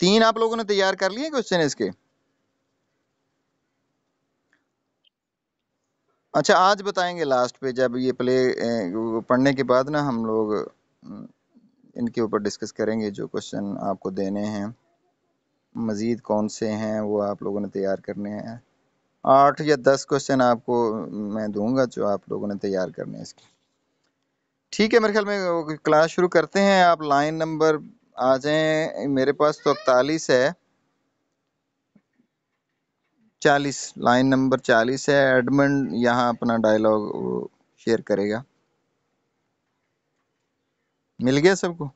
तीन आप लोगों ने तैयार कर लिए क्वेश्चन इसके अच्छा आज बताएंगे लास्ट पे जब ये प्ले पढ़ने के बाद ना हम लोग हम्म, इनके ऊपर डिस्कस करेंगे जो क्वेश्चन आपको देने हैं मज़ीद कौन से हैं वो आप लोगों ने तैयार करने हैं आठ या दस क्वेश्चन आपको मैं दूंगा जो आप लोगों ने तैयार करने हैं इसके ठीक है मेरे ख्याल में क्लास शुरू करते हैं आप लाइन नंबर आ जाए मेरे पास तो इकतालीस है चालीस लाइन नंबर चालीस है एडमंड यहाँ अपना डायलॉग शेयर करेगा मिल गया सबको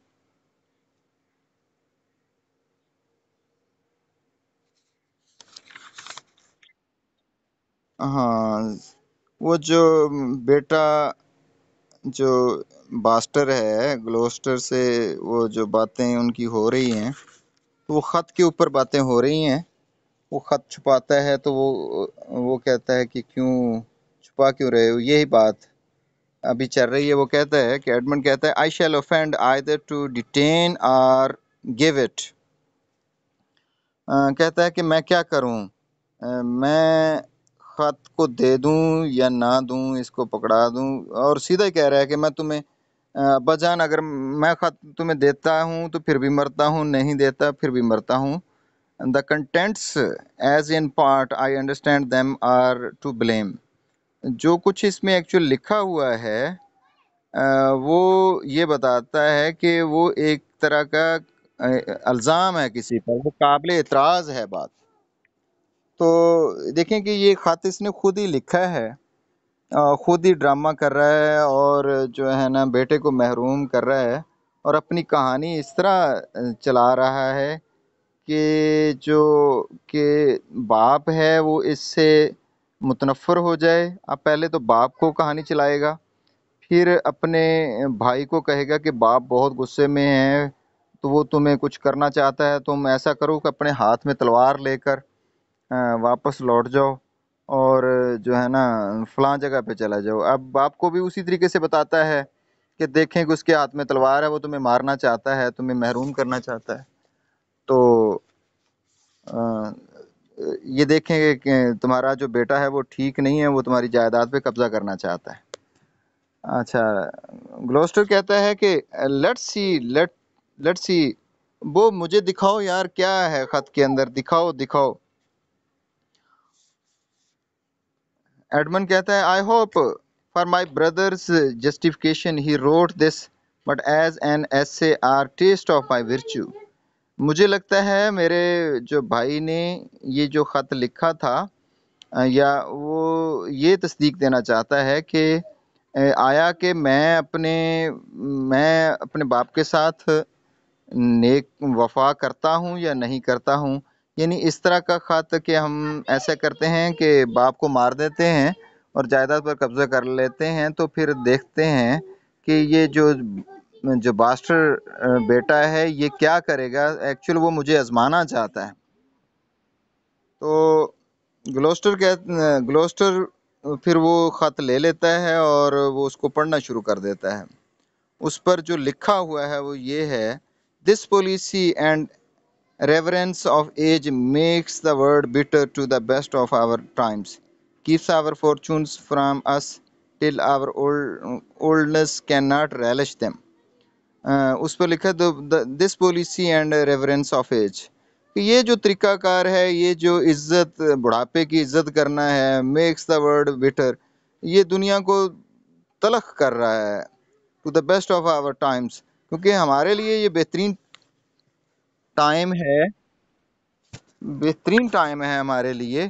हाँ वो जो बेटा जो बास्टर है ग्लोस्टर से वो जो बातें उनकी हो रही हैं तो वो ख़त के ऊपर बातें हो रही हैं वो ख़त छुपाता है तो वो वो कहता है कि क्यों छुपा क्यों रहे हो यही बात अभी चल रही है वो कहता है कि एडमंड कहता है I shall offend either to detain or give it कहता है कि मैं क्या करूं uh, मैं खत को दे दूं या ना दूं इसको पकड़ा दूं और सीधा ही कह रहा है कि मैं तुम्हें बजान अगर मैं खत तुम्हें देता हूं तो फिर भी मरता हूं नहीं देता फिर भी मरता हूं the contents as in part I understand them are to blame जो कुछ इसमें एक्चुअल लिखा हुआ है वो ये बताता है कि वो एक तरह का अल्ज़ाम है किसी पर वो काबिल एतराज़ है बात तो देखें कि ये खात इसने खुद ही लिखा है ख़ुद ही ड्रामा कर रहा है और जो है ना बेटे को महरूम कर रहा है और अपनी कहानी इस तरह चला रहा है कि जो के बाप है वो इससे मुतनफ़र हो जाए अब पहले तो बाप को कहानी चलाएगा फिर अपने भाई को कहेगा कि बाप बहुत गुस्से में है तो वो तुम्हें कुछ करना चाहता है तुम ऐसा करो कि अपने हाथ में तलवार लेकर वापस लौट जाओ और जो है ना फलां जगह पे चला जाओ अब आपको भी उसी तरीके से बताता है कि देखें कि उसके हाथ में तलवार है वो तुम्हें मारना चाहता है तुम्हें महरूम करना चाहता है तो आ, ये देखें कि तुम्हारा जो बेटा है वो ठीक नहीं है वो तुम्हारी जायदाद पे कब्जा करना चाहता है अच्छा ग्लोस्टर कहता है कि let see let let see वो मुझे दिखाओ यार क्या है ख़त के अंदर दिखाओ दिखाओ एडमन कहता है I hope for my brother's justification he wrote this but as an essay or taste of my virtue मुझे लगता है मेरे जो भाई ने ये जो ख़त लिखा था या वो ये तस्दीक देना चाहता है कि आया कि मैं अपने मैं अपने बाप के साथ नेक वफा करता हूँ या नहीं करता हूँ यानी इस तरह का ख़त कि हम ऐसा करते हैं कि बाप को मार देते हैं और जायदाद पर कब्ज़ा कर लेते हैं तो फिर देखते हैं कि ये जो जो बास्टर बेटा है ये क्या करेगा एक्चुअल वो मुझे आजमाना चाहता है तो ग्लोस्टर कह ग्लोस्टर फिर वो ख़त ले लेता है और वो उसको पढ़ना शुरू कर देता है उस पर जो लिखा हुआ है वो ये है this policy and Reverence of age makes the world bitter to the best of our times, keeps our fortunes from us till our old, oldness cannot relish them. Uh, उस पर लिखा this policy and reverence of age कि ये जो तरीकाकार है ये जो इज्जत बुढ़ापे की इज्जत करना है मेक्स द वर्ल्ड बिटर ये दुनिया को तलख कर रहा है to the best of our times क्योंकि हमारे लिए ये बेहतरीन टाइम है बेहतरीन टाइम है हमारे लिए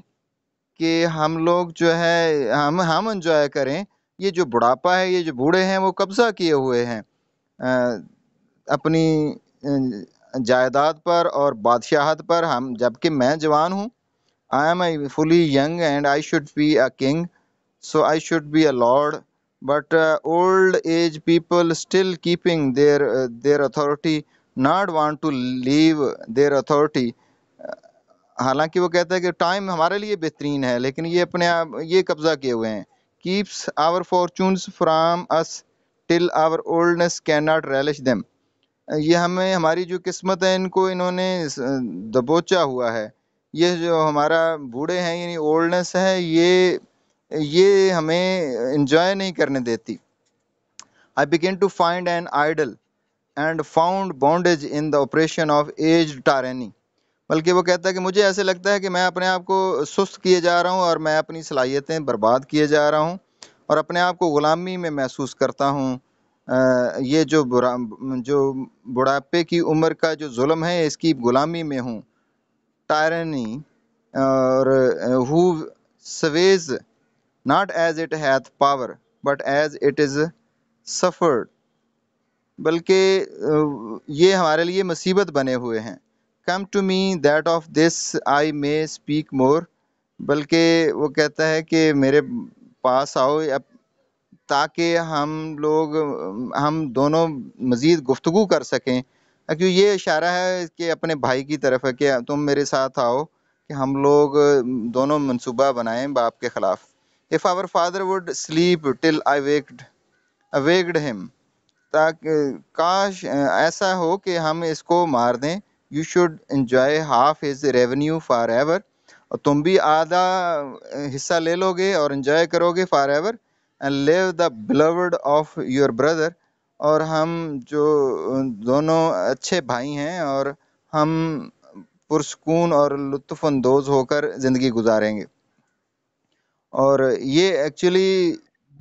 कि हम लोग जो है हम हम इंजॉय करें ये जो बुढ़ापा है ये जो बूढ़े हैं वो कब्ज़ा किए हुए हैं अपनी जायदाद पर और बादशाहत पर हम जबकि मैं जवान हूँ I am I fully young and I should be a king so I should be a lord but old age people still keeping their their authority not want to leave their authority हालांकि वो कहता है कि time हमारे लिए बेहतरीन है लेकिन ये अपने आप ये कब्जा किए हुए हैं keeps our fortune from us till our oldness can not relish them ये हमें हमारी जो किस्मत है इनको इन्होंने दबोचा हुआ है ये जो हमारा बूढ़े हैं यानी ओल्डनेस है ये ये हमें इंजॉय नहीं करने देती I begin to find an idle and found bondage in the operation of age tyranny बल्कि वो कहता है कि मुझे ऐसे लगता है कि मैं अपने आप को सुस्त किए जा रहा हूँ और मैं अपनी सलाहियतें बर्बाद किए जा रहा हूँ और अपने आप को ग़ुलामी में महसूस करता हूँ ये जो बुरा जो बुढ़ापे की उम्र का जो जुल्म है इसकी ग़ुलामी में हूँ टायरनी और who sways not as it hath power but as it is suffered बल्कि ये हमारे लिए मुसीबत बने हुए हैं come to me that of this I may speak more बल्कि वो कहता है कि मेरे पास आओ अब ताकि हम लोग हम दोनों मज़ीद गुफ्तु कर सकें क्योंकि ये इशारा है कि अपने भाई की तरफ है कि तुम मेरे साथ आओ कि हम लोग दोनों मनसूबा बनाएं बाप के ख़िलाफ़ if our father would sleep till I waked awaked him ताकि काश ऐसा हो कि हम इसको मार दें you should enjoy half is revenue for ever और तुम भी आधा हिस्सा ले लोगे और इन्जॉय करोगे for ever and live the beloved of your brother और हम जो दोनों अच्छे भाई हैं और हम पुरस्कून और लुत्फ़ानंदोज होकर ज़िंदगी गुजारेंगे और ये एक्चुअली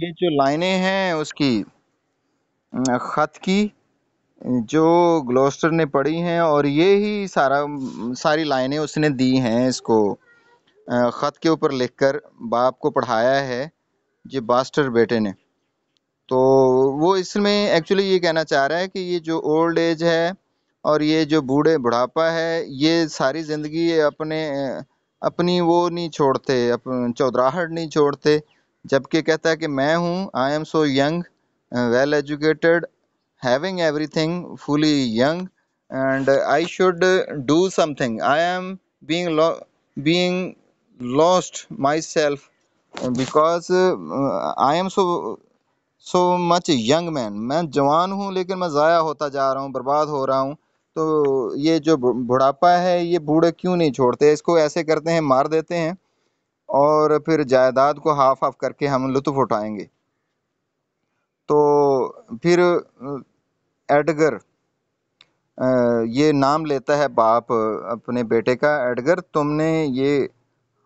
ये जो लाइनें हैं उसकी ख़त की जो ग्लोस्टर ने पढ़ी हैं और ये ही सारा सारी लाइनें उसने दी हैं इसको ख़त के ऊपर लिखकर बाप को पढ़ाया है ये बास्टर बेटे ने तो वो इसमें एक्चुअली ये कहना चाह रहा है कि ये जो ओल्ड एज है और ये जो बूढ़े बुढ़ापा है ये सारी ज़िंदगी अपने अपनी वो नहीं छोड़ते अपन चौधराहट नहीं छोड़ते जबकि कहता है कि मैं हूँ I am so young well educated having everything fully young and i should do something i am being lo being lost myself because i am so so much young man मैं जवान हूँ लेकिन मैं ज़ाया होता जा रहा हूँ बर्बाद हो रहा हूँ तो ये जो बुढ़ापा है ये बूढ़े क्यों नहीं छोड़ते इसको ऐसे करते हैं मार देते हैं और फिर जायदाद को हाफ हाफ करके हम लुत्फ़ उठाएंगे तो फिर एडगर ये नाम लेता है बाप अपने बेटे का एडगर तुमने ये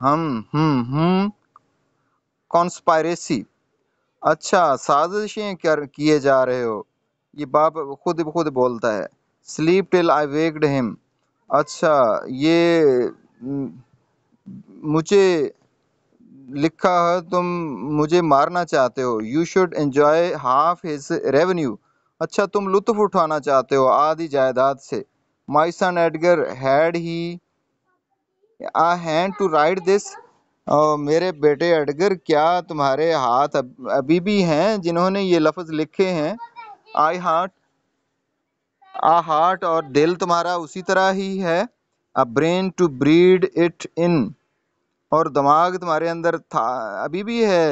हम हम हम कॉन्स्पायरेसी अच्छा साजिशें कर किए जा रहे हो ये बाप खुद खुद बोलता है sleep till I waked him अच्छा ये मुझे लिखा है तुम मुझे मारना चाहते हो you should enjoy half his revenue अच्छा तुम लुत्फ उठाना चाहते हो आधी जायदाद से my son Edgar had he a hand to write this मेरे बेटे एडगर क्या तुम्हारे हाथ अभी भी हैं जिन्होंने ये लफ्ज़ लिखे हैं आई हार्ट आ हार्ट और दिल तुम्हारा उसी तरह ही है a brain to breed it in और दिमाग तुम्हारे अंदर था अभी भी है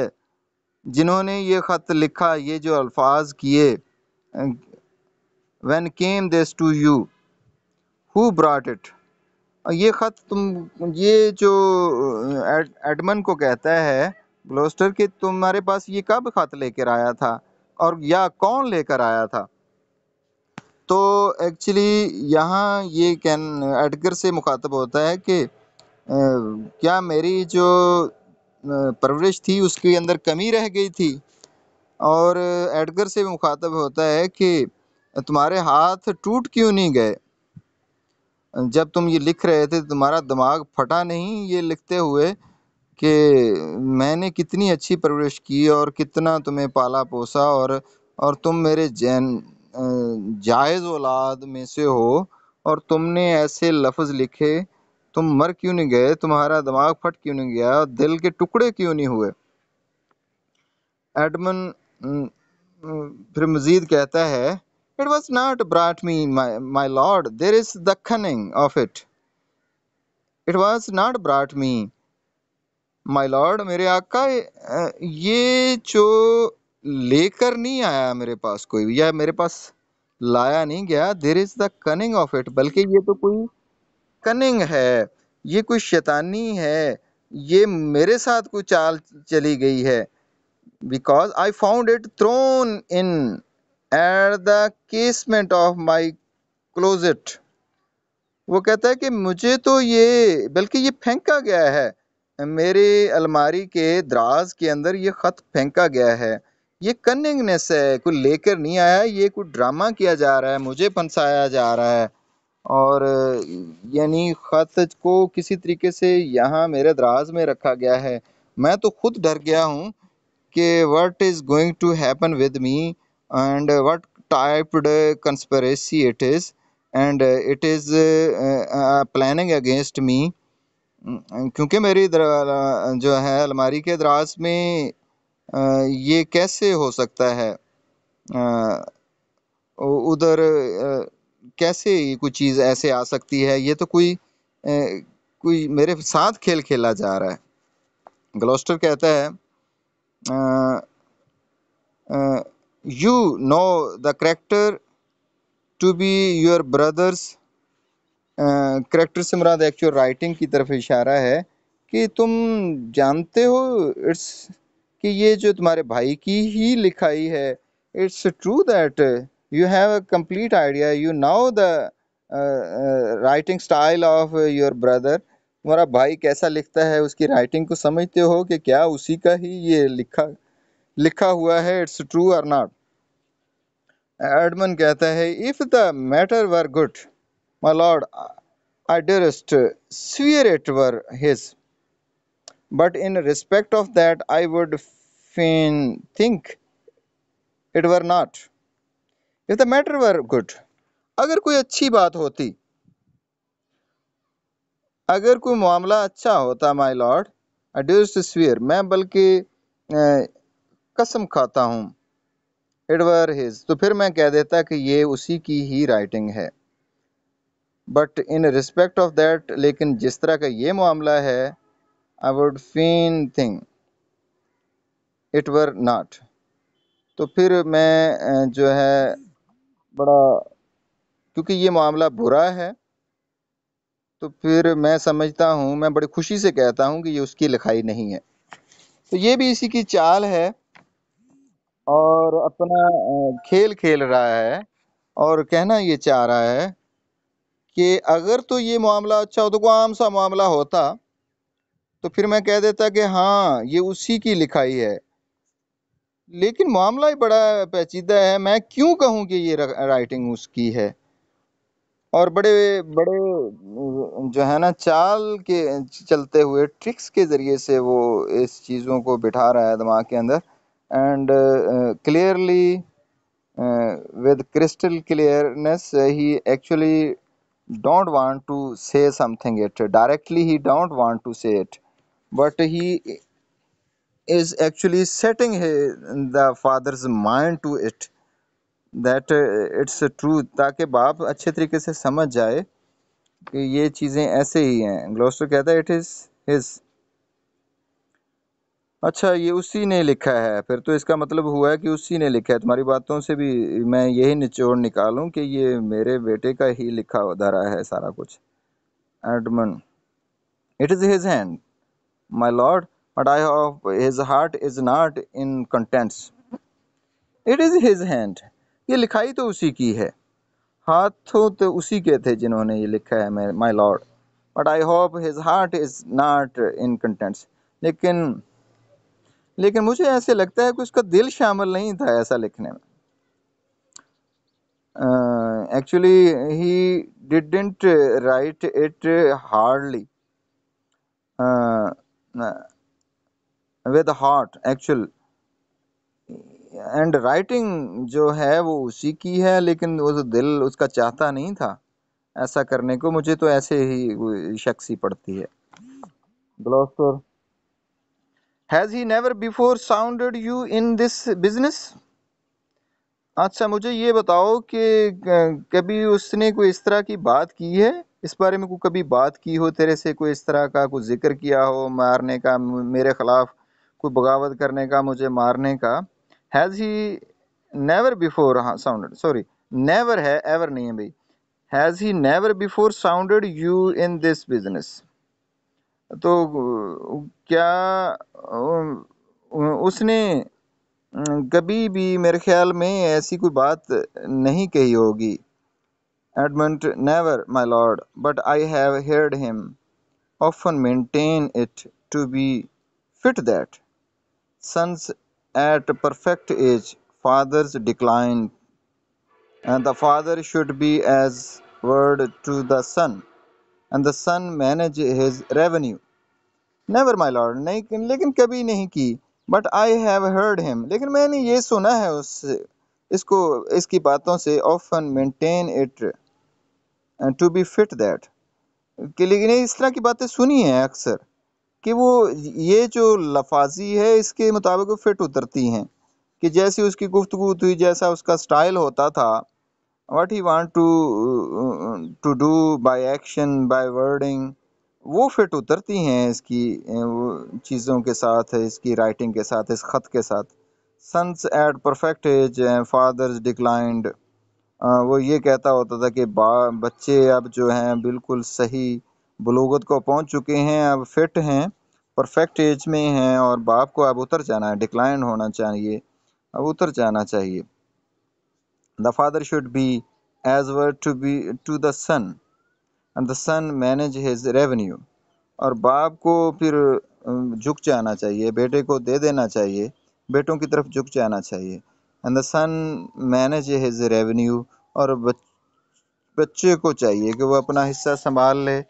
जिन्होंने ये ख़त लिखा ये जो अल्फाज किए when came this to you who brought it ये ख़त तुम ये जो एडमन को कहता है ग्लोस्टर के तुम्हारे पास ये कब ख़त लेकर आया था और या कौन लेकर आया था तो एक्चुअली यहाँ ये कैन एडगर से मुखातब होता है कि क्या मेरी जो परवरिश थी उसके अंदर कमी रह गई थी और एडगर से मुखातब होता है कि तुम्हारे हाथ टूट क्यों नहीं गए जब तुम ये लिख रहे थे तुम्हारा दिमाग फटा नहीं ये लिखते हुए कि मैंने कितनी अच्छी परवरिश की और कितना तुम्हें पाला पोसा और और तुम मेरे जैन जायज़ औलाद में से हो और तुमने ऐसे लफ्ज़ लिखे तुम मर क्यों नहीं गए तुम्हारा दिमाग फट क्यों नहीं गया दिल के टुकड़े क्यों नहीं हुए एडमन फिर मजीद कहता है it was not brought me my lord there is the cunning of it it was not brought me my lord मेरे आका ये जो लेकर नहीं आया मेरे पास कोई या मेरे पास लाया नहीं गया there is the cunning of it बल्कि ये तो कोई कनिंग है ये कोई शैतानी है ये मेरे साथ कोई चाल चली गई है because I found it thrown in at the casement of my closet वो कहता है कि मुझे तो ये बल्कि ये फेंका गया है मेरे अलमारी के दराज के अंदर ये ख़त फेंका गया है ये कनिंगनेस है कोई लेकर नहीं आया ये कोई ड्रामा किया जा रहा है मुझे फंसाया जा रहा है और यानी खत को किसी तरीके से यहाँ मेरे दराज में रखा गया है मैं तो खुद डर गया हूँ कि what is going to happen with me and what typed conspiracy it is and it is planning against me क्योंकि मेरी जो है अलमारी के दराज में आ, ये कैसे हो सकता है उधर कैसे ये कोई चीज़ ऐसे आ सकती है ये तो कोई ए, कोई मेरे साथ खेल खेला जा रहा है ग्लोस्टर कहता है you know the character to be your brother's character से मुराद एक्चुअल राइटिंग की तरफ इशारा है कि तुम जानते हो इट्स कि ये जो तुम्हारे भाई की ही लिखाई है it's true that you have a complete idea you know the writing style of your brother तुम्हारा भाई कैसा लिखता है उसकी राइटिंग को समझते हो कि क्या उसी का ही ये लिखा लिखा हुआ है it's true or not Edmund कहता है if the matter were good my lord I durst swear it were his but in respect of that I would fain think it were not if the matter were good अगर कोई अच्छी बात होती अगर कोई मामला अच्छा होता my lord I dues to मैं बल्कि कसम खाता हूँ एडवर हिज तो फिर मैं कह देता कि ये उसी की ही राइटिंग है but in respect of that लेकिन जिस तरह का ये मामला है I would fain think it were not तो फिर मैं जो है बड़ा क्योंकि ये मामला बुरा है तो फिर मैं समझता हूँ मैं बड़ी खुशी से कहता हूँ कि ये उसकी लिखाई नहीं है तो ये भी इसी की चाल है और अपना खेल खेल रहा है और कहना ये चाह रहा है कि अगर तो ये मामला अच्छा हो तो कोई आम सा मामला होता तो फिर मैं कह देता कि हाँ ये उसी की लिखाई है लेकिन मामला ही बड़ा पेचीदा है मैं क्यों कहूं कि ये राइटिंग उसकी है और बड़े बड़े जो है ना चाल के चलते हुए ट्रिक्स के ज़रिए से वो इस चीज़ों को बिठा रहा है दिमाग के अंदर and clearly with crystal clearness he actually don't want to say something it directly he don't want to say it but he is actually setting his, the father's mind to it that uh, it's true ताकि बाप अच्छे तरीके से समझ जाए कि ये चीज़ें ऐसे ही हैं ग्लोस्टर कहता है इट इज़ हिज अच्छा ये उसी ने लिखा है फिर तो इसका मतलब हुआ है कि उसी ने लिखा है तुम्हारी बातों से भी मैं यही निचोड़ निकालूं कि ये मेरे बेटे का ही लिखा धरा है सारा कुछ Edmund it is his hand my lord but I hope his heart is not in contents. It is his hand. ये लिखाई तो उसी की है हाथों तो उसी के थे जिन्होंने ये लिखा है my lord but I hope his heart is not in contents लेकिन लेकिन मुझे ऐसे लगता है कि उसका दिल शामिल नहीं था ऐसा लिखने में actually he didn't write it hardly with heart actual and writing जो है वो उसी की है लेकिन वो दिल उसका चाहता नहीं था ऐसा करने को मुझे तो ऐसे ही ही पड़ती है Gloucester has he never before sounded you in this business अच्छा मुझे ये बताओ कि कभी उसने कोई इस तरह की बात की है इस बारे में कोई कभी बात की हो तेरे से कोई इस तरह का कोई जिक्र किया हो मारने का मेरे ख़िलाफ़ कोई बगावत करने का मुझे मारने का हैज़ ही नेवर बिफोर हाँ साउंडेड सॉरी नेवर है एवर नहीं है भाई has he never before sounded you in this business तो क्या उसने कभी भी मेरे ख्याल में ऐसी कोई बात नहीं कही होगी Edmund never my lord but I have heard him often maintain it to be fit that Sons at perfect age, fathers decline. And the father should be as word to the son, and the son manage his revenue. Never my lord नहीं लेकिन कभी नहीं की but I have heard him लेकिन मैंने ये सुना है उससे इसको इसकी बातों से maintain it and to be fit that. कि लेकिन इस तरह की बातें सुनी हैं अक्सर कि वो ये जो लफाजी है इसके मुताबिक वो फिट उतरती हैं कि जैसी उसकी गुफ्तु हुई जैसा उसका स्टाइल होता था what he want to to do by action by wording वो फिट उतरती हैं इसकी चीज़ों के साथ इसकी राइटिंग के साथ इस ख़त के साथ sons at perfect age fathers declined वो ये कहता होता था कि बच्चे अब जो हैं बिल्कुल सही बलोगत को पहुंच चुके हैं अब फिट हैं परफेक्ट एज में हैं और बाप को अब उतर जाना है डिक्लाइन होना चाहिए अब उतर जाना चाहिए the father should be as were to be to the sun and the son manage his revenue और बाप को फिर झुक जाना चाहिए बेटे को दे देना चाहिए बेटों की तरफ झुक जाना चाहिए and the son manage his revenue और बच्चे को चाहिए कि वह अपना हिस्सा संभाल ले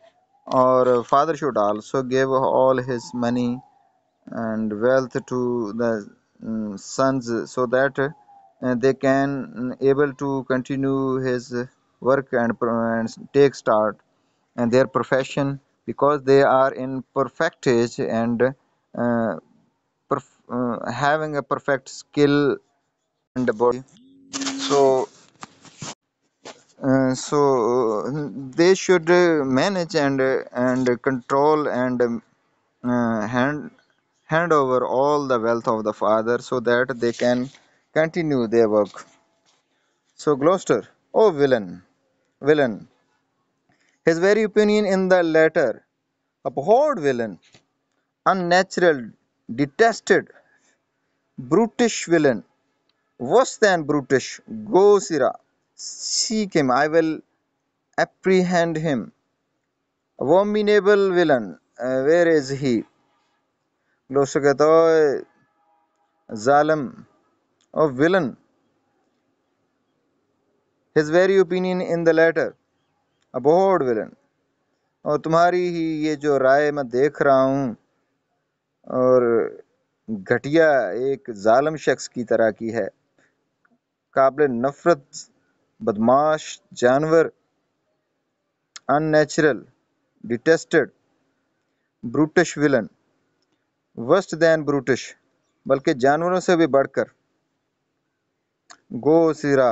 Or father should also give all his money and wealth to the sons so that uh, they can uh, able to continue his work and, and take start and their profession because they are in perfect age and uh, perf uh, having a perfect skill and body so so uh, they should uh, manage and and control and uh, hand hand over all the wealth of the father so that they can continue their work so gloucester oh villain villain his very opinion in the letter abhorred villain unnatural detested brutish villain worse than brutish go sirrah seek him, I will apprehend him. Abominable villain, uh, where is he? kehta hai zalim or villain his very opinion in the letter a abhorred villain और तुम्हारी ही ये जो राय मैं देख रहा हूँ और घटिया एक जालम शख्स की तरह की है काबिल नफ़रत बदमाश जानवर unnatural detested brutish villain worse than brutish बल्कि जानवरों से भी बढ़कर गो सिरा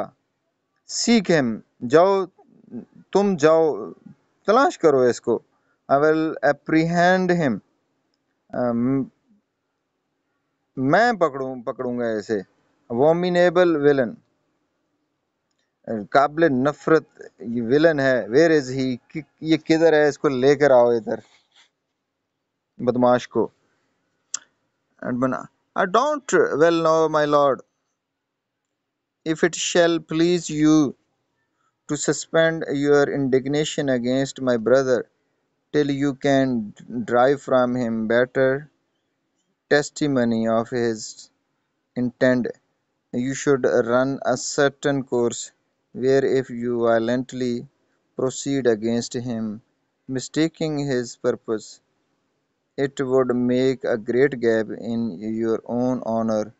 सीख हिम जाओ तुम जाओ तलाश करो इसको आई विल एप्रीहेंड हिम मैं पकड़ू पकड़ूंगा इसे वोमिनेबल विलन काबिल नफरत ये विलन है वेर इज ही ये किधर है इसको लेकर आओ इधर बदमाश को I don't well know my lord if it shall please you to suspend your indignation against my brother till you can drive from him better testimony of his intent you should run a certain course where if you violently proceed against him, mistaking his purpose, it would make a great gap in your own honor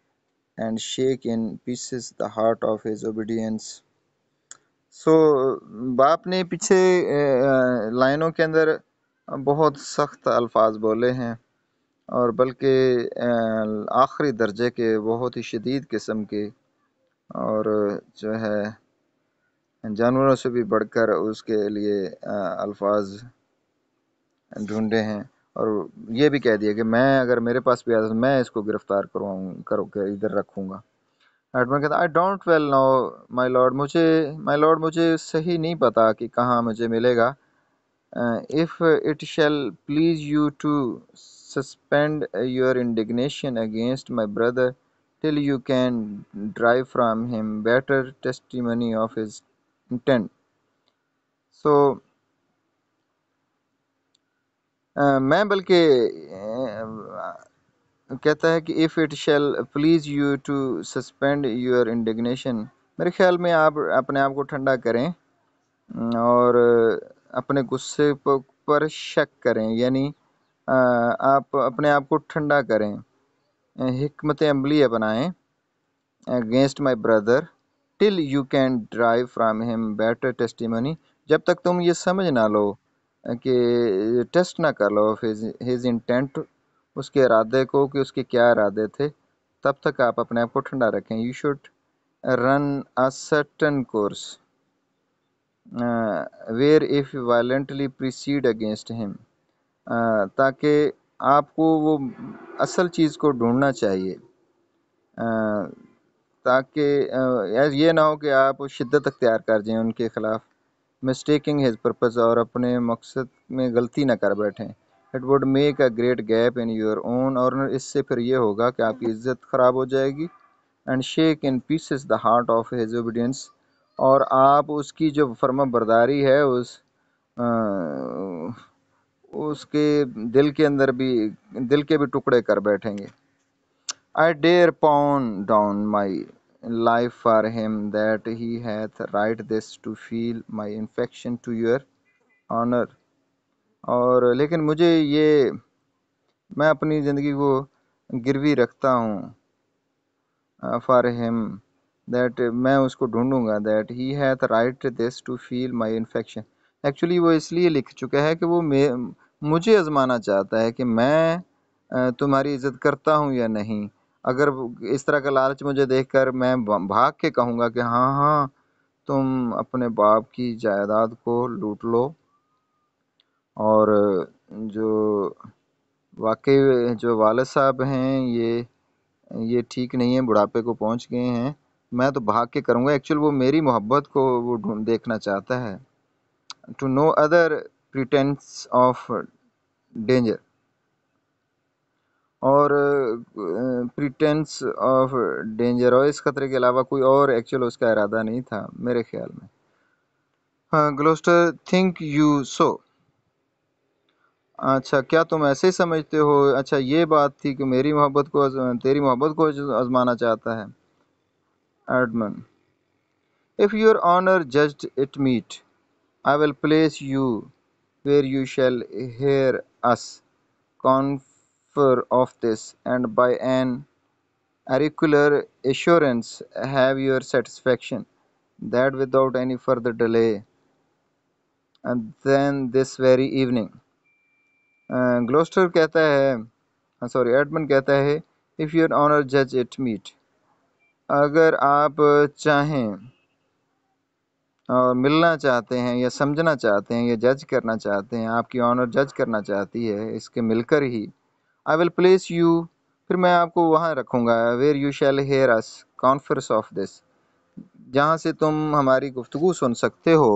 and shake in pieces the heart of his obedience. so, baap ne piche लाइनों ke andar bahut sakht alfaz bole hain aur balki aakhri darje ke bahut hi शदीद qisam ke aur jo hai जानवरों से भी बढ़कर उसके लिए अल्फाज ढूंढे हैं और ये भी कह दिया कि मैं अगर मेरे पास भी आता तो मैं इसको गिरफ्तार करवाऊँ करो कर इधर रखूँगा एडमन कहता I don't well know my lord मुझे माय लॉर्ड मुझे सही नहीं पता कि कहाँ मुझे मिलेगा if it shall please you to suspend your indignation against my brother till you can drive from him better testimony of his 10 so मैं बल्कि कहता है कि if it shall please you to suspend your indignation मेरे ख्याल में आप अपने आप को ठंडा करें और अपने गुस्से पर शक करें यानी आप अपने आप को ठंडा करें हमत अमली बनाएं against my brother till you can drive from him better testimony जब तक तुम ये समझ ना लो कि टेस्ट ना कर लो हिज इंटेंट उसके इरादे को कि उसके क्या इरादे थे तब तक आप अपने आप को ठंडा रखें you should run a certain course where if violently proceed against him ताकि आपको वो असल चीज़ को ढूंढना चाहिए uh, ताकि ये ना हो कि आप शिद्दत अख्तियार कर जाएँ उनके ख़िलाफ़ मिस्टेकिंग हिज पर्पज़ और अपने मकसद में गलती ना कर बैठें it would make a great gap in your own और इससे फिर ये होगा कि आपकी इज़्ज़त ख़राब हो जाएगी and shake in pieces the heart of his obedience और आप उसकी जो फर्मा बरदारी है उस आ, उसके दिल के अंदर भी दिल के भी टुकड़े कर बैठेंगे I dare pawn down my life for him that he hath right this to feel my infection to your honor और लेकिन मुझे ये मैं अपनी ज़िंदगी को गिरवी रखता हूँ फॉर हिम दैट मैं उसको ढूंढूंगा that he hath write this to feel my infection actually वो इसलिए लिख चुका है कि वो मे मुझे आज़माना चाहता है कि मैं तुम्हारी इज़्ज़त करता हूँ या नहीं अगर इस तरह का लालच मुझे देखकर मैं भाग के कहूँगा कि हाँ हाँ तुम अपने बाप की जायदाद को लूट लो और जो वाकई जो वालद साहब हैं ये ये ठीक नहीं है बुढ़ापे को पहुंच गए हैं मैं तो भाग के करूँगा एक्चुअल वो मेरी मोहब्बत को वो ढूंढ देखना चाहता है to no other pretence of danger और प्रिटेंस ऑफ डेंजर और इस खतरे के अलावा कोई और एक्चुअल उसका इरादा नहीं था मेरे ख्याल में हाँ ग्लोस्टर थिंक यू सो अच्छा क्या तुम ऐसे ही समझते हो अच्छा ये बात थी कि मेरी मोहब्बत को तेरी मोहब्बत को आजमाना चाहता है Edmund if your honour judged it meet I will place you where you shall hear us confer suffer of this, and by an auricular assurance have your satisfaction, that without any further delay, and then this very evening. Gloucester कहता है sorry Edmund कहता है if your honour जज it meet अगर आप चाहें और मिलना चाहते हैं या समझना चाहते हैं या जज करना चाहते हैं आपकी ऑनर जज करना चाहती है इसके मिलकर ही आई विल प्लेस यू फिर मैं आपको वहाँ रखूँगा where you shall hear us conference of this जहाँ से तुम हमारी गुफ्तु सुन सकते हो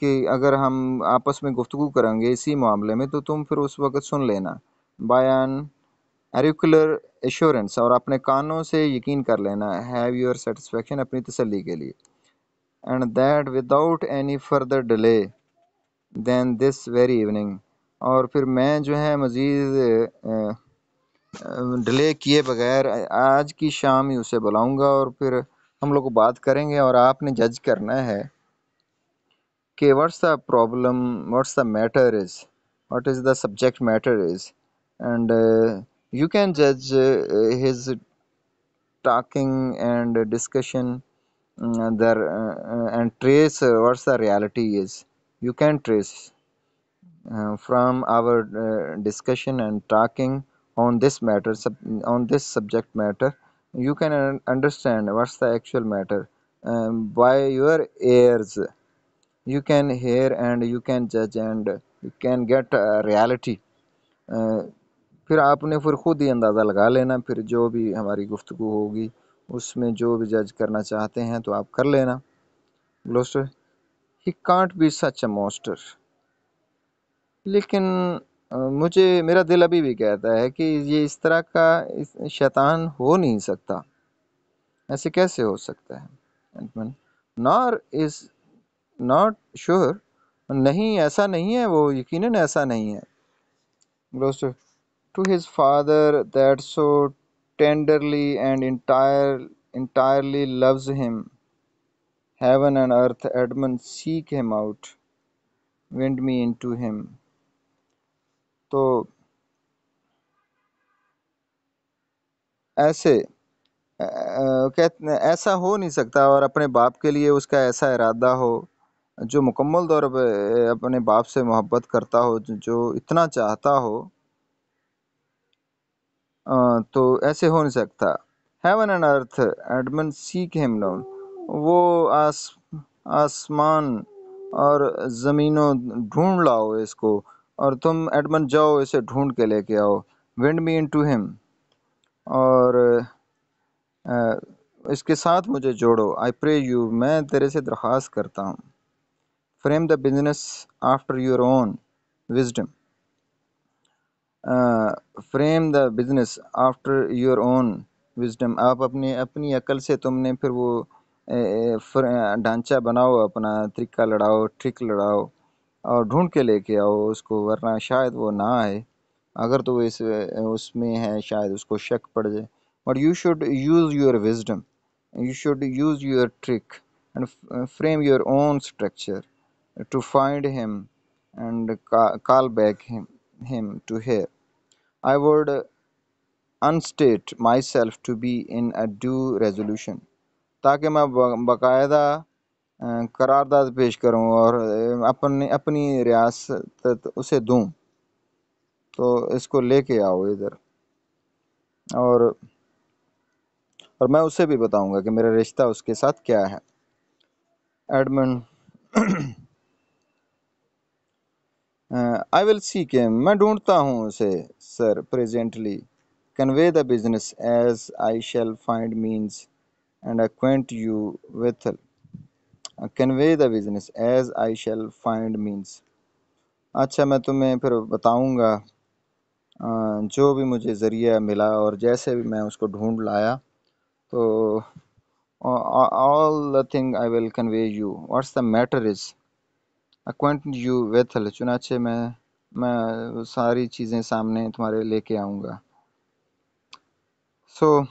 कि अगर हम आपस में गुफ्तु करेंगे इसी मामले में तो तुम फिर उस वक़्त सुन लेना बयान एरिकुलर एश्योरेंस और अपने कानों से यकीन कर लेना हैव योर सेटिस्फेक्शन अपनी तसली के लिए and that without any further delay than this very evening और फिर मैं जो है मज़ीद डिले किए बगैर आज की शाम ही उसे बुलाऊंगा और फिर हम लोग बात करेंगे और आपने जज करना है कि what's the problem what's the matter is what is the subject matter is and you can जज his talking and discussion there and trace what's the reality is you can trace from our uh, discussion and talking on this matter on this subject matter you can understand what's the actual matter um, by your ears you can hear and you can judge and you can get a reality फिर आपने फिर खुद ही अंदाज़ा लगा लेना फिर जो भी हमारी गुफ्तु होगी उसमें जो भी जज करना चाहते हैं तो आप कर लेना ग्लोस्टर ही can't be such a monster लेकिन मुझे मेरा दिल अभी भी कहता है कि ये इस तरह का शैतान हो नहीं सकता ऐसे कैसे हो सकता है नॉर इज नॉट श्योर नहीं ऐसा नहीं है वो यकीनन ऐसा नहीं है to his father that so tenderly and entirely loves him and earth Edmund seek him out wind me into him तो ऐसे कहते ऐसा हो नहीं सकता और अपने बाप के लिए उसका ऐसा इरादा हो जो मुकम्मल तौर पर अपने बाप से मोहब्बत करता हो जो इतना चाहता हो तो ऐसे हो नहीं सकता heaven and earth Edmund seek down वो आस आसमान और ज़मीनों ढूंढ लाओ इसको और तुम एडमंड जाओ इसे ढूंढ के लेके आओ wind me into him और आ, इसके साथ मुझे जोड़ो आई प्रे यू मैं तेरे से दरख्वास्त करता हूँ frame the business after your own wisdom frame the business after your own wisdom आप अपने अपनी अकल से तुमने फिर वो ढांचा बनाओ अपना तरीका लड़ाओ ट्रिक लड़ाओ और ढूंढ के लेके आओ उसको वरना शायद वो ना आए अगर तो इस उसमें है शायद उसको शक पड़ जाए but you should use your wisdom you should use your trick and frame your own structure to find him and call back him him to here I would unstate myself to be in a due resolution ताकि मैं बाकायदा अं, करारदाद पेश करूं और अं, अपने अपनी रियासत उसे दूं तो इसको लेके आओ इधर और और मैं उसे भी बताऊंगा कि मेरा रिश्ता उसके साथ क्या है admin um, I will see के मैं ढूंढता हूँ उसे sir presently convey the business as I shall find means and acquaint you with convey the business as I shall find means अच्छा मैं तुम्हें फिर बताऊंगा जो भी मुझे ज़रिया मिला और जैसे भी मैं उसको ढूंढ लाया तो all the thing I will convey you what's the matter is acquaint you withal चुनाचे मैं मैं सारी चीज़ें सामने तुम्हारे लेके आऊँगा सो so,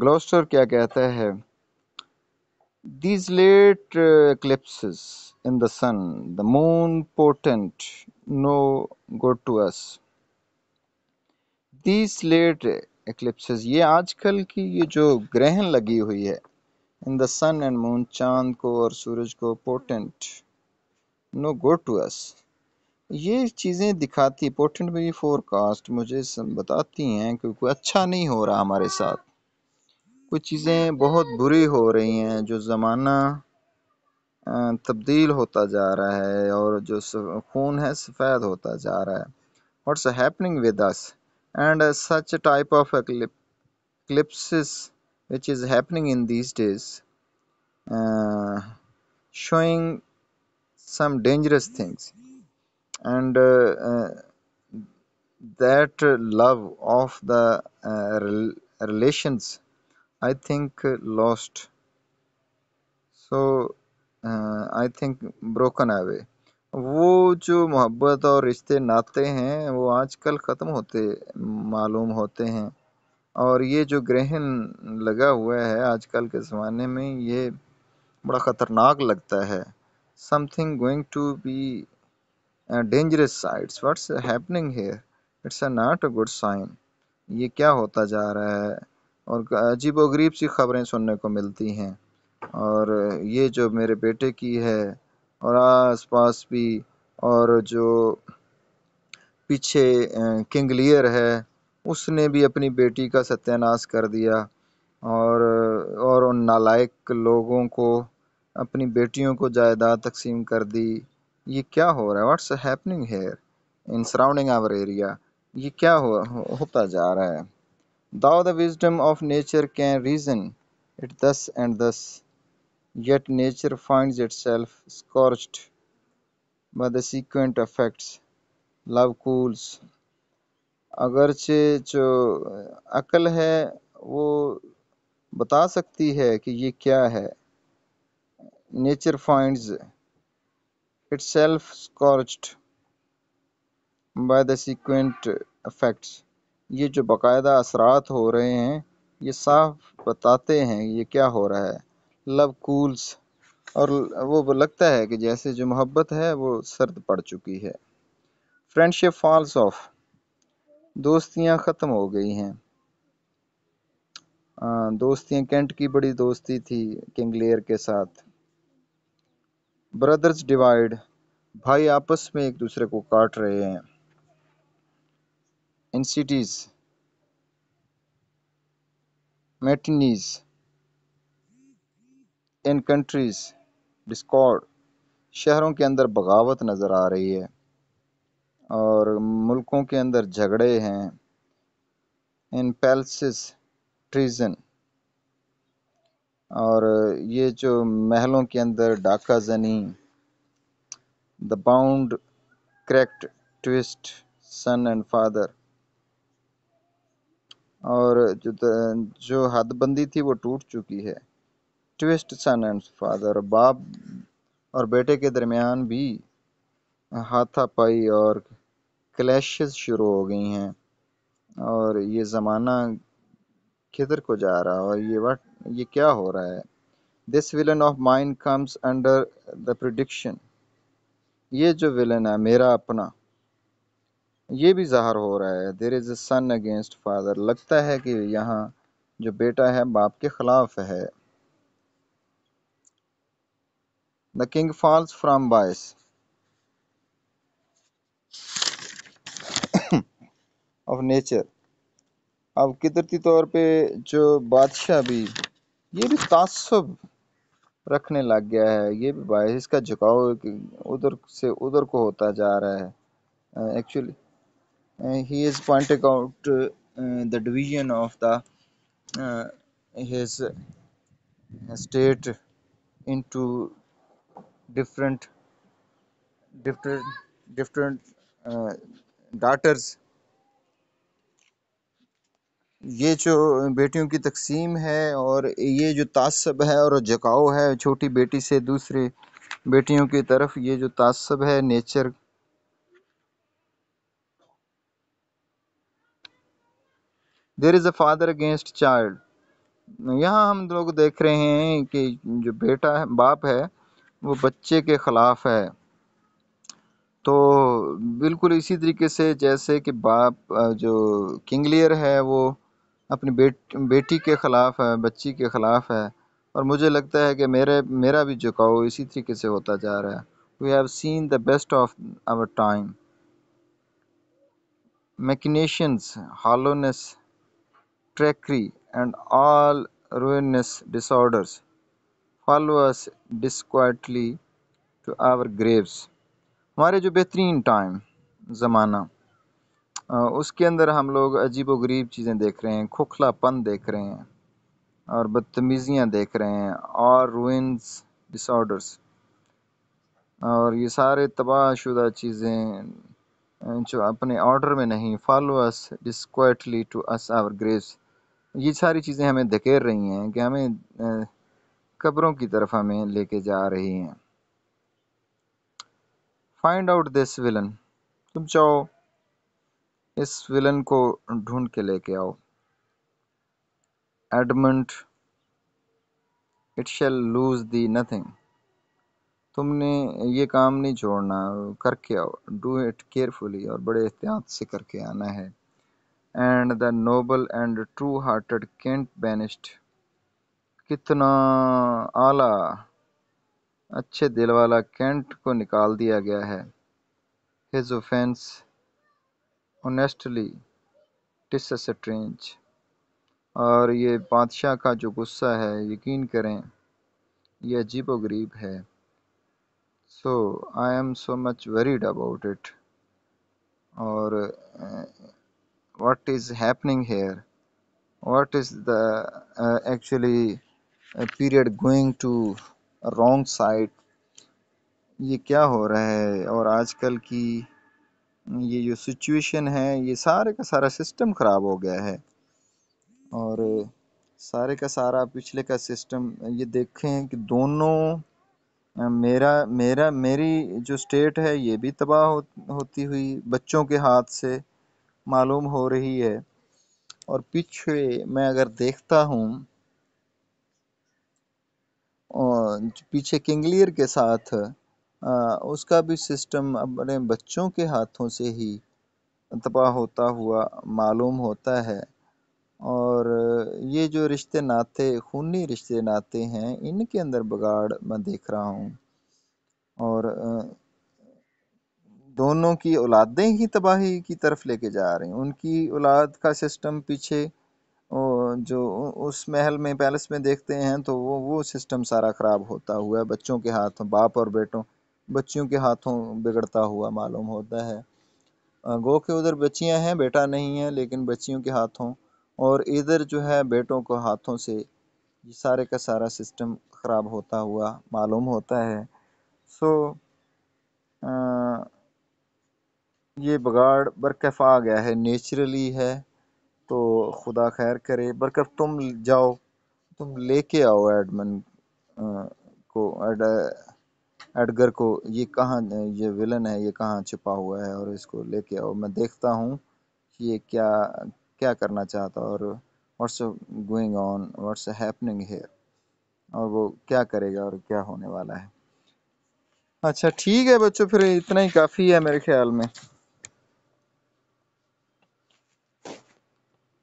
ग्लोस्टर क्या कहता है These late uh, eclipses in the sun, the moon portent no good to us. These late eclipses, ये आजकल की ये जो ग्रहण लगी हुई है in the sun and moon चांद को और सूरज को portend no good to us ये चीज़ें दिखाती पोटेंट मेरी फोरकास्ट मुझे बताती हैं कि कोई अच्छा नहीं हो रहा हमारे साथ कुछ चीज़ें बहुत बुरी हो रही हैं जो ज़माना तब्दील होता जा रहा है और जो खून है सफ़ेद होता जा रहा है what's happening with us and such type of eclipse which is happening in these days showing some dangerous things and that love of the relations I think uh, lost. So uh, I think broken away. वो जो मोहब्बत और रिश्ते नाते हैं वो आजकल ख़त्म होते मालूम होते हैं और ये जो ग्रहण लगा हुआ है आजकल के ज़माने में ये बड़ा ख़तरनाक लगता है something going to be dangerous sides what's happening here it's a not a good sign ये क्या होता जा रहा है और अजीब गरीब सी खबरें सुनने को मिलती हैं और ये जो मेरे बेटे की है और आसपास भी और जो पीछे किंगलियर है उसने भी अपनी बेटी का सत्यानाश कर दिया और और उन नालायक लोगों को अपनी बेटियों को जायदाद तकसीम कर दी ये क्या हो रहा है what's happening here in surrounding our area ये क्या हो होता जा रहा है Thou the wisdom of nature can reason it thus and thus, yet nature finds itself scorched by the sequent effects. Love cools. अगरचे जो अकल है वो बता सकती है कि ये क्या है nature find itself scorched by the sequent effects. ये जो बाकायदा असरात हो रहे हैं ये साफ बताते हैं ये क्या हो रहा है लव कूल्स और वो लगता है कि जैसे जो मोहब्बत है वो सर्द पड़ चुकी है फ्रेंडशिप फॉल्स ऑफ दोस्तियां ख़त्म हो गई हैं दोस्तियां कैंट की बड़ी दोस्ती थी किंगलेयर के साथ ब्रदर्स डिवाइड भाई आपस में एक दूसरे को काट रहे हैं and mutinies in countries discord शहरों के अंदर बगावत नज़र आ रही है और मुल्कों के अंदर झगड़े हैं इन पैलसिस ट्रीज़न और ये जो महलों के अंदर डाका जनी the bond cracked twixt son and father और जो जो हदबंदी थी वो टूट चुकी है ट्विस्ट सन एंड फादर बाप और बेटे के दरमियान भी हाथापाई और क्लैश शुरू हो गई हैं और ये ज़माना किधर को जा रहा है और ये वट ये क्या हो रहा है this villain of mind comes under the prediction ये जो विलन है मेरा अपना ये भी ज़ाहर हो रहा है there is a son against father लगता है कि यहाँ जो बेटा है बाप के खिलाफ है the king falls from bias of nature अब कुदरती तौर पे जो बादशाह भी ये भी तासब रखने लग गया है ये भी बायस का झुकाव उधर से उधर को होता जा रहा है actually he is pointing out uh, the division of the uh, his state into different different different uh, daughters ये जो बेटियों की तकसीम है और ये जो तासब है और जकाओ है छोटी बेटी से दूसरे बेटियों की तरफ ये जो तासब है nature there is a father against child यहाँ हम लोग देख रहे हैं कि जो बेटा है बाप है वो बच्चे के ख़िलाफ़ है तो बिल्कुल इसी तरीके से जैसे कि बाप जो किंगलियर है वो अपनी बेट बेटी के ख़िलाफ़ है बच्ची के ख़िलाफ़ है और मुझे लगता है कि मेरे मेरा भी झुकाव इसी तरीके से होता जा रहा है we have seen the best of our time machinations hollowness treachery, and all ruinous disorders, follow us disquietly to our graves. हमारे जो बेहतरीन टाइम ज़माना उसके अंदर हम लोग अजीब गरीब चीज़ें देख रहे हैं खोखलापन देख रहे हैं और बदतमीज़ियाँ देख रहे हैं और रुइंस डिसऑर्डर्स और ये सारे तबाहशुदा चीज़ें जो अपने ऑर्डर में नहीं follow us disquietly to us our graves ये सारी चीज़ें हमें धकेर रही हैं कि हमें कब्रों की तरफ हमें लेके जा रही हैं फाइंड आउट दिस विलन तुम चाहो इस विलन को ढूंढ के लेके आओ Edmund it shall lose thee nothing तुमने ये काम नहीं छोड़ना करके आओ डू इट केयरफुली और बड़े एहतियात से करके आना है and the noble and true hearted Kent banished कितना आला अच्छे दिल वाला केंट को निकाल दिया गया है हिज ऑफेंस ऑनेस्टली टिस और ये बादशाह का जो गुस्सा है यकीन करें ये अजीब गरीब है so I am so much worried about it और what is happening here what is the uh, actually a uh, period going to wrong side ये क्या हो रहा है और आजकल की ये जो सिचुएशन है ये सारे का सारा सिस्टम ख़राब हो गया है और uh, सारे का सारा पिछले का सिस्टम ये देखें कि दोनों uh, मेरा मेरा मेरी जो स्टेट है ये भी तबाह हो, होती हुई बच्चों के हाथ से मालूम हो रही है और पीछे मैं अगर देखता हूँ पीछे किंगलियर के साथ उसका भी सिस्टम अपने बच्चों के हाथों से ही तबाह होता हुआ मालूम होता है और ये जो रिश्ते नाते खूनी रिश्ते नाते हैं इनके अंदर बगाड़ मैं देख रहा हूँ और दोनों की औलादें ही तबाही की तरफ लेके जा रही हैं उनकी औलाद का सिस्टम पीछे जो उस महल में पैलेस में देखते हैं तो वो वो सिस्टम सारा ख़राब होता हुआ है बच्चों के हाथों बाप और बेटों बच्चियों के हाथों बिगड़ता हुआ मालूम होता है गो के उधर बच्चियां हैं बेटा नहीं है लेकिन बच्चियों के हाथों और इधर जो है बेटों को हाथों से ये सारे का सारा सिस्टम ख़राब होता हुआ मालूम होता है सो so, ये बगाड़ बरकफ़ आ गया है नेचुरली है तो खुदा खैर करे बरकफ़ तुम जाओ तुम लेके आओ एडमन को एड एडगर को ये कहाँ ये विलन है ये कहाँ छिपा हुआ है और इसको लेके आओ मैं देखता हूँ ये क्या क्या करना चाहता और what's going on what's happening here और वो क्या करेगा और क्या होने वाला है अच्छा ठीक है बच्चों फिर इतना ही काफ़ी है मेरे ख्याल में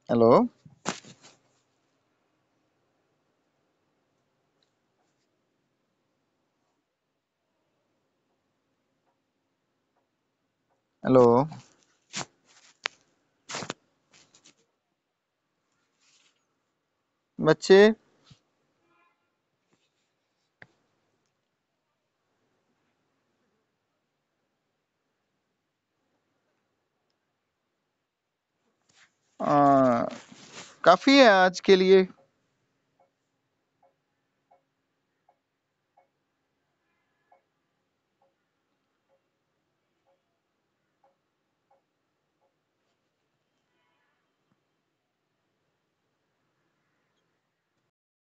Halo. Halo. बच्चे काफ़ी है आज के लिए